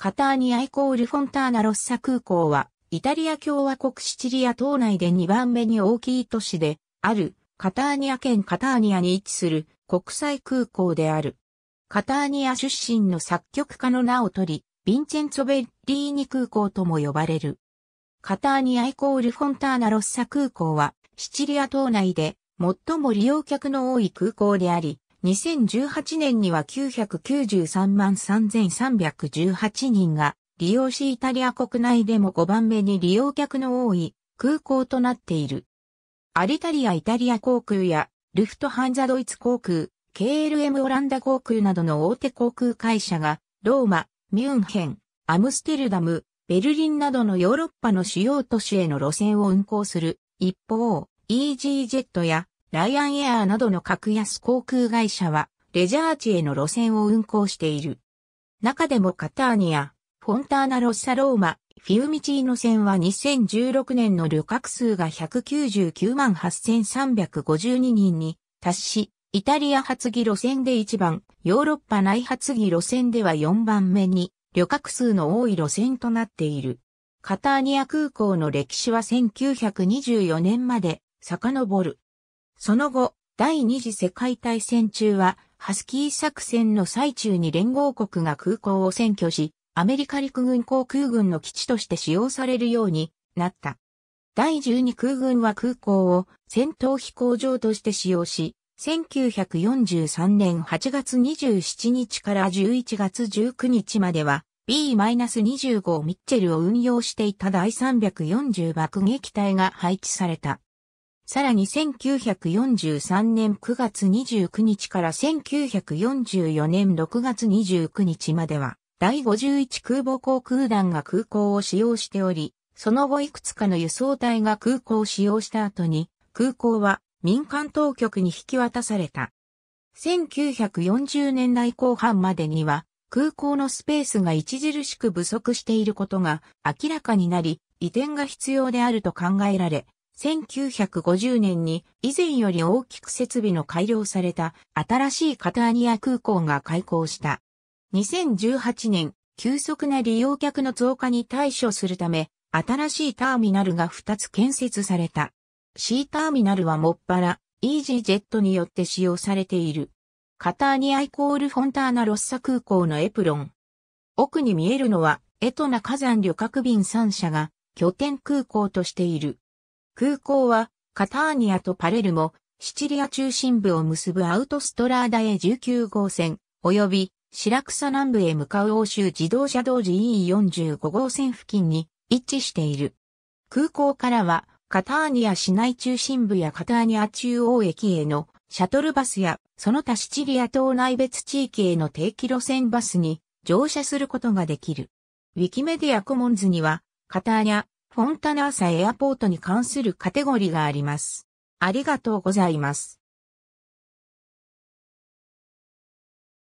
カターニアイコールフォンターナロッサ空港は、イタリア共和国シチリア島内で2番目に大きい都市で、ある、カターニア県カターニアに位置する国際空港である。カターニア出身の作曲家の名を取り、ヴィンチェンツォ・ベッリーニ空港とも呼ばれる。カターニアイコールフォンターナロッサ空港は、シチリア島内で最も利用客の多い空港であり、2018年には993万3318人が利用しイタリア国内でも5番目に利用客の多い空港となっている。アリタリアイタリア航空やルフトハンザドイツ航空、KLM オランダ航空などの大手航空会社がローマ、ミュンヘン、アムステルダム、ベルリンなどのヨーロッパの主要都市への路線を運行する。一方、イージージェットやライアンエアーなどの格安航空会社は、レジャー地への路線を運行している。中でもカターニア、フォンターナ・ロッサ・ローマ、フィウミチーノ線は2016年の旅客数が199万8352人に達し、イタリア発議路線で1番、ヨーロッパ内発議路線では4番目に旅客数の多い路線となっている。カターニア空港の歴史は1924年まで遡る。その後、第二次世界大戦中は、ハスキー作戦の最中に連合国が空港を占拠し、アメリカ陸軍航空軍の基地として使用されるようになった。第十二空軍は空港を戦闘飛行場として使用し、1943年8月27日から11月19日までは B-25 ミッチェルを運用していた第340爆撃隊が配置された。さらに1943年9月29日から1944年6月29日までは、第51空母航空団が空港を使用しており、その後いくつかの輸送隊が空港を使用した後に、空港は民間当局に引き渡された。1940年代後半までには、空港のスペースが著しく不足していることが明らかになり、移転が必要であると考えられ、1950年に以前より大きく設備の改良された新しいカターニア空港が開港した。2018年、急速な利用客の増加に対処するため、新しいターミナルが2つ建設された。C ターミナルはもっぱら、イージージェットによって使用されている。カターニアイコールフォンターナロッサ空港のエプロン。奥に見えるのは、エトナ火山旅客便3社が拠点空港としている。空港は、カターニアとパレルモ、シチリア中心部を結ぶアウトストラーダへ19号線、及び、シラクサ南部へ向かう欧州自動車道時 e 4 5号線付近に位置している。空港からは、カターニア市内中心部やカターニア中央駅へのシャトルバスや、その他シチリア島内別地域への定期路線バスに乗車することができる。ウィキメディアコモンズには、カターニャ、フォンタナーサエアポートに関するカテゴリがあります。ありがとうございます。